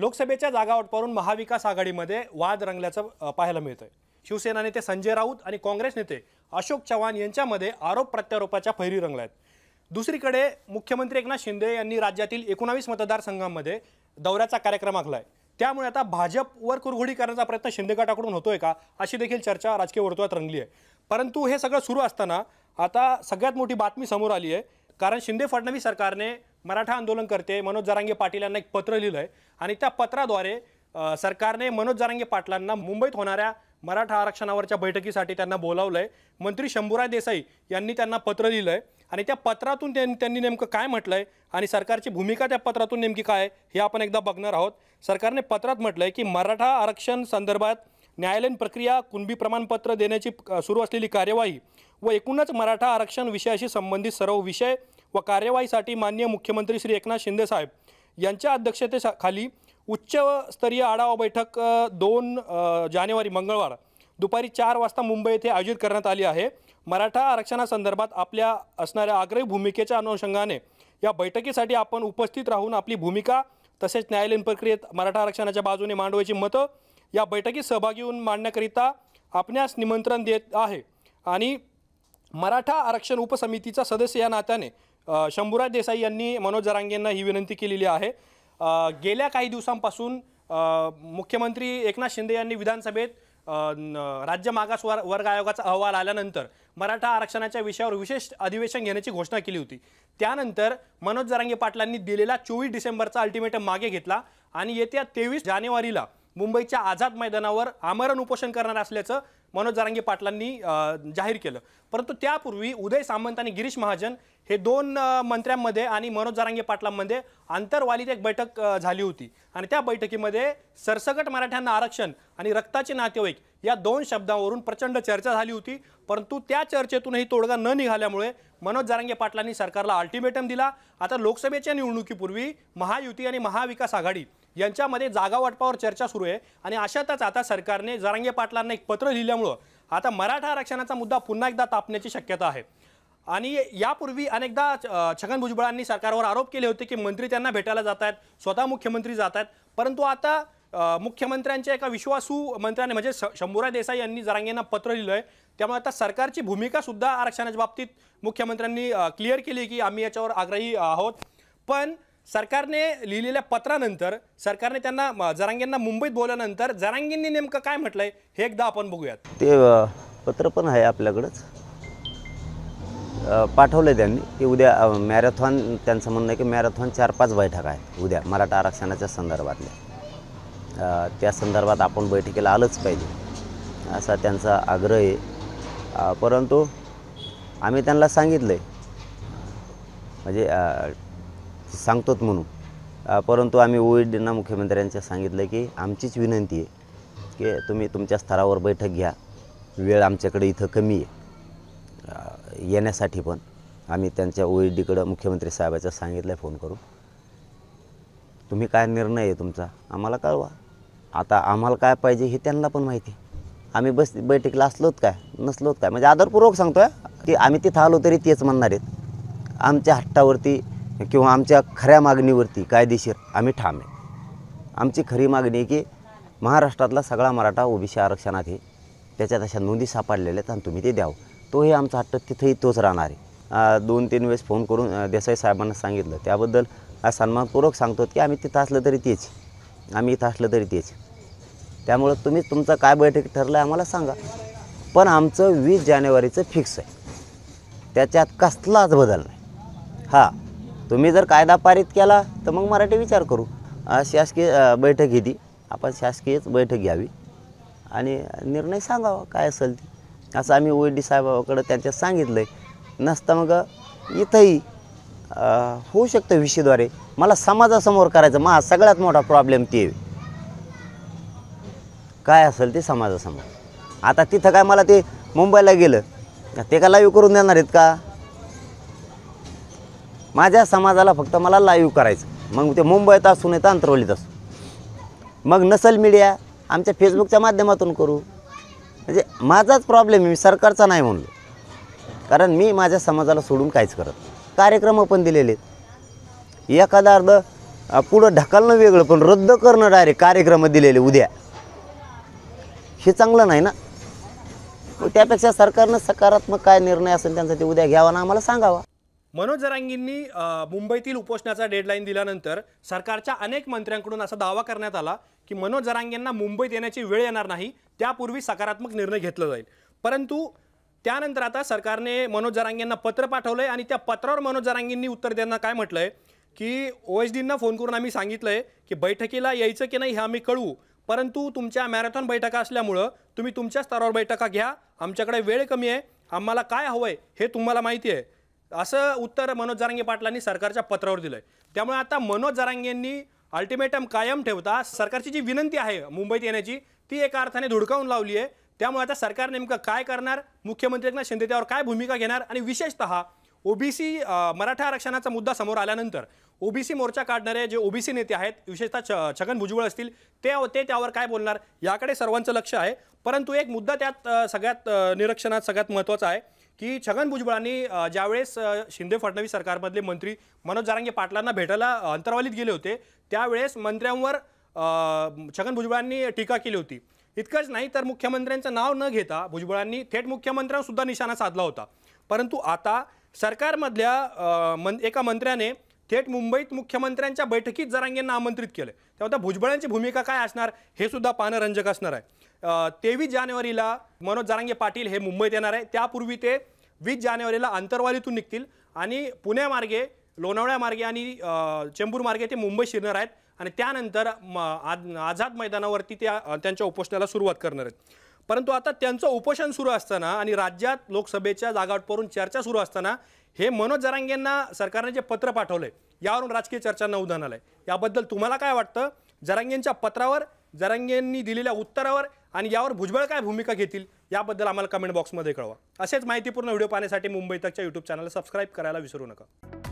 लोकसभेच्या वाटपावरून महाविकास आघाडीमध्ये वाद रंगल्याचं पाहायला मिळतंय शिवसेना नेते संजय राऊत आणि काँग्रेस नेते अशोक चव्हाण यांच्यामध्ये आरोप प्रत्यारोपाच्या फैरी रंगल्या आहेत दुसरीकडे मुख्यमंत्री एकनाथ शिंदे यांनी राज्यातील एकोणावीस मतदारसंघांमध्ये दौऱ्याचा कार्यक्रम आखला आहे त्यामुळे आता भाजपवर कुरघोडी करण्याचा प्रयत्न शिंदे गटाकडून होतोय का अशी देखील चर्चा राजकीय वर्तुळात रंगली आहे परंतु हे सगळं सुरू असताना आता सगळ्यात मोठी बातमी समोर आली आहे कारण शिंदे फडणवीस सरकारने मराठा आंदोलनकर्ते मनोज जरांगे पाटील यांना एक पत्र लिहिलं आहे आणि त्या पत्राद्वारे सरकारने मनोज जरांगे पाटलांना मुंबईत होणाऱ्या मराठा आरक्षणावरच्या बैठकीसाठी त्यांना बोलावलं आहे मंत्री शंभूराय देसाई यांनी त्यांना पत्र लिहिलं आहे आणि त्या पत्रातून त्यांनी नेमकं काय म्हटलं आहे आणि सरकारची भूमिका त्या पत्रातून नेमकी काय हे आपण एकदा बघणार आहोत सरकारने पत्रात म्हटलं आहे की मराठा आरक्षण संदर्भात न्यायालयीन प्रक्रिया कुणबी प्रमाणपत्र देण्याची सुरू असलेली कार्यवाही व एकूणच मराठा आरक्षण विषयाशी संबंधित सर्व विषय व कार्यवाहीसाठी माननीय मुख्यमंत्री श्री एकनाथ शिंदे साहेब यांच्या अध्यक्षतेखाली उच्चस्तरीय आढावा बैठक दोन जानेवारी मंगळवार दुपारी चार वाजता मुंबई येथे आयोजित करण्यात आली आहे मराठा आरक्षणासंदर्भात आपल्या असणाऱ्या आग्रही भूमिकेच्या अनुषंगाने या बैठकीसाठी आपण उपस्थित राहून आपली भूमिका तसेच न्यायालयीन प्रक्रियेत मराठा आरक्षणाच्या बाजूने मांडवायची मतं या बैठकीत सहभागी होऊन मांडण्याकरिता आपण्यास निमंत्रण देत आहे आणि मराठा आरक्षण उपसमितीचा सदस्य या नात्याने शंभूराज देसाई यांनी मनोज यांना ही विनंती केलेली आहे गेल्या काही दिवसांपासून मुख्यमंत्री एकनाथ शिंदे यांनी विधानसभेत राज्य मागास वर वर्ग आयोगाचा अहवाल आल्यानंतर मराठा आरक्षणाच्या विषयावर विशेष अधिवेशन घेण्याची घोषणा केली होती त्यानंतर मनोज जरांगे पाटलांनी दिलेला चोवीस डिसेंबरचा अल्टिमेटम मागे घेतला आणि येत्या तेवीस जानेवारीला मुंबईच्या आझाद मैदानावर आमरण उपोषण करणार असल्याचं मनोज जारांगी पाटलांनी जाहीर केलं परंतु त्यापूर्वी उदय सामंत आणि गिरीश महाजन हे दोन मंत्र्यांमध्ये आणि मनोज जारांगे पाटलांमध्ये आंतरवालीत एक बैठक झाली होती आणि त्या बैठकीमध्ये सरसकट मराठ्यांना आरक्षण आणि रक्ताचे नातेवाईक या दोन शब्दावरून प्रचंड चर्चा झाली होती परंतु त्या चर्चेतूनही तोडगा न निघाल्यामुळे मनोज जारांगे पाटलांनी सरकारला अल्टिमेटम दिला आता लोकसभेच्या निवडणुकीपूर्वी महायुती आणि महाविकास आघाडी यांच्यामध्ये जागा वाटपावर चर्चा सुरू आहे आणि अशातच आता सरकारने जरांगे पाटलांना एक पत्र लिहिल्यामुळं आता मराठा आरक्षणाचा मुद्दा पुन्हा एकदा तापण्याची शक्यता आहे आणि यापूर्वी अनेकदा छगन भुजबळांनी सरकारवर आरोप केले होते की मंत्री त्यांना भेटायला जात आहेत स्वतः मुख्यमंत्री जात आहेत परंतु आता मुख्यमंत्र्यांच्या एका विश्वासू मंत्र्याने म्हणजे शंभूराय देसाई यांनी जरांगेंना पत्र लिहिलं आहे त्यामुळे आता सरकारची भूमिकासुद्धा आरक्षणाच्या बाबतीत मुख्यमंत्र्यांनी क्लिअर केली की आम्ही याच्यावर आग्रही आहोत पण सरकारने लिहिलेल्या पत्रानंतर सरकारने त्यांना जरांगेंना मुंबईत बोलल्यानंतर जरांगेंनी नेमकं काय म्हटलंय हे एकदा आपण बघूयात ते पत्र पण आहे आपल्याकडंच पाठवलंय त्यांनी की उद्या मॅरेथॉन त्यांचं म्हणणं आहे की मॅरेथॉन चार पाच बैठक आहेत उद्या मराठा आरक्षणाच्या संदर्भातल्या त्या संदर्भात आपण बैठकीला आलंच पाहिजे असा त्यांचा आग्रह आहे परंतु आम्ही त्यांना सांगितलं आहे म्हणजे सांगतोत म्हणून परंतु आम्ही ओईडींना मुख्यमंत्र्यांच्या सांगितलं की आमचीच विनंती आहे की तुम्ही तुमच्या स्तरावर बैठक घ्या वेळ आमच्याकडे इथं कमी आहे येण्यासाठी पण आम्ही त्यांच्या ओईडीकडं मुख्यमंत्री साहेबाच्या सांगितलं फोन करून तुम्ही काय निर्णय आहे तुमचा आम्हाला कळवा आता आम्हाला काय पाहिजे हे त्यांना पण माहिती आम्ही बस बैठकीला असलोत काय नसलोत काय म्हणजे आदरपूर्वक सांगतो आहे की आम्ही तिथं आलो तरी तेच म्हणणार आहेत आमच्या हट्टावरती किंवा आमच्या खऱ्या मागणीवरती कायदेशीर आम्ही ठाम आहे आमची खरी मागणी आहे की महाराष्ट्रातला सगळा मराठा ओबीसी आरक्षणात हे त्याच्यात अशा नोंदी सापडलेल्या आहेत आणि तुम्ही ते द्यावं तोही आमचा हट्ट तिथंही तोच राहणार आहे दोन तीन वेळेस फोन करून देसाई साहेबांना सांगितलं त्याबद्दल सन्मानपूर्वक सांगतो की आम्ही तिथं असलं तरी तेच आम्ही इथं असलं तरी तेच त्यामुळं तुम्ही तुमचं काय बैठक ठरलं आहे आम्हाला सांगा पण आमचं वीस जानेवारीचं फिक्स आहे त्याच्यात कसलाच बदल नाही हां तुम्ही जर कायदा पारित केला तर मग मराठी विचार करू शासकीय बैठक घेती आपण शासकीयच बैठक घ्यावी आणि निर्णय सांगावा काय असेल ते असं आम्ही ओ डी साहेबाकडं त्यांच्या सांगितलं आहे नसता मग इथंही होऊ शकतं विषयद्वारे मला समाजासमोर करायचं मा सगळ्यात मोठा प्रॉब्लेम ते काय असेल ते समाजासमोर आता तिथं काय मला ते मुंबईला गेलं ते का लाईव्ह करून देणार आहेत का माझ्या समाजाला फक्त मला लाईव्ह करायचं मग ते मुंबईत असू नये तर अंतरवलीत असू मग नसल मीडिया आमच्या फेसबुकच्या माध्यमातून करू म्हणजे माझाच प्रॉब्लेम आहे मी सरकारचा नाही म्हणलो कारण मी माझ्या समाजाला सोडून काहीच करत कार्यक्रम पण दिलेले आहेत एखादा अर्ध पुढं ढकलणं वेगळं पण रद्द करणं डायरेक्ट कार्यक्रम दिलेले उद्या हे चांगलं नाही ना त्यापेक्षा सरकारनं सकारात्मक काय निर्णय असेल त्यांचा ते उद्या घ्यावा ना आम्हाला सांगावा मनोज जरांगींनी मुंबईतील उपोषणाचा डेडलाईन दिल्यानंतर सरकारच्या अनेक मंत्र्यांकडून असा दावा करण्यात आला की मनोज जरांगींना मुंबईत येण्याची वेळ येणार नाही त्यापूर्वी सकारात्मक निर्णय घेतला जाईल परंतु त्यानंतर आता सरकारने मनोज जरांगींना पत्र पाठवलं आहे आणि त्या पत्रावर मनोज जरांगींनी उत्तर देताना काय म्हटलं आहे की ओ एस डींना फोन करून आम्ही सांगितलं आहे की बैठकीला यायचं की नाही हे आम्ही कळवू परंतु तुमच्या मॅरेथॉन बैठका असल्यामुळं तुम्ही तुमच्या स्तरावर बैठका घ्या आमच्याकडे वेळ कमी आहे आम्हाला काय हवं आहे हे तुम्हाला माहिती आहे असं उत्तर मनोज जारांगे पाटलांनी सरकारच्या पत्रावर दिलं आहे त्यामुळे आता मनोज जारांगेंनी अल्टिमेटम कायम ठेवता सरकारची जी विनंती आहे मुंबईत येण्याची ती एका अर्थाने धुडकावून लावली आहे त्यामुळे आता सरकार नेमकं काय करणार मुख्यमंत्री एकनाथ शिंदे त्यावर काय भूमिका घेणार आणि विशेषतः ओबीसी मराठा आरक्षणाचा मुद्दा समोर आल्यानंतर ओबीसी मोर्चा काढणारे जे ओबीसी नेते आहेत विशेषतः छ छगन भुजबळ असतील ते ते त्यावर काय बोलणार याकडे सर्वांचं लक्ष आहे परंतु एक मुद्दा त्यात सगळ्यात निरीक्षणात सगळ्यात महत्त्वाचा आहे की छगन भुजबळांनी ज्यावेळेस शिंदे फडणवीस सरकारमधले मंत्री मनोज जारांगे पाटलांना भेटायला अंतरवालीत गेले होते त्यावेळेस मंत्र्यांवर छगन भुजबळांनी टीका केली होती इतकंच नाही तर मुख्यमंत्र्यांचं नाव न घेता भुजबळांनी थेट मुख्यमंत्र्यांसुद्धा निशाणा साधला होता परंतु आता सरकारमधल्या मन एका मंत्र्याने थेट मुंबईत मुख्यमंत्र्यांच्या बैठकीत जरांगेंना आमंत्रित केलं तेव्हा भुजबळांची भूमिका काय असणार हे सुद्धा पानरंजक असणार आहे तेवीस जानेवारीला मनोज जारांगे पाटील हे मुंबईत येणार आहे त्यापूर्वी ते वीस जानेवारीला आंतरवालीतून निघतील आणि पुण्यामार्गे लोणावळ्यामार्गे मार्गे आणि चेंबूर मार्गे ते मुंबई शिरणार आहेत आणि त्यानंतर म आझाद मैदानावरती त्या त्यांच्या उपोषणाला सुरुवात करणार आहेत परंतु आता त्यांचं उपोषण सुरू असताना आणि राज्यात लोकसभेच्या जागावरून चर्चा सुरू असताना हे मनोज जरांगेंना सरकारने जे पत्र पाठवलं आहे यावरून राजकीय चर्चांना उदाहरण आलं आहे याबद्दल तुम्हाला काय वाटतं जरांगेंच्या पत्रावर जरंगेंनी दिलेल्या उत्तरावर आणि यावर भुजबळ काय भूमिका घेतील याबद्दल आम्हाला कमेंट बॉक्समध्ये कळवा असेच माहितीपूर्ण व्हिडिओ पाहण्यासाठी मुंबई तकच्या यूट्यूब चॅनलला सबस्क्राईब करायला विसरू नका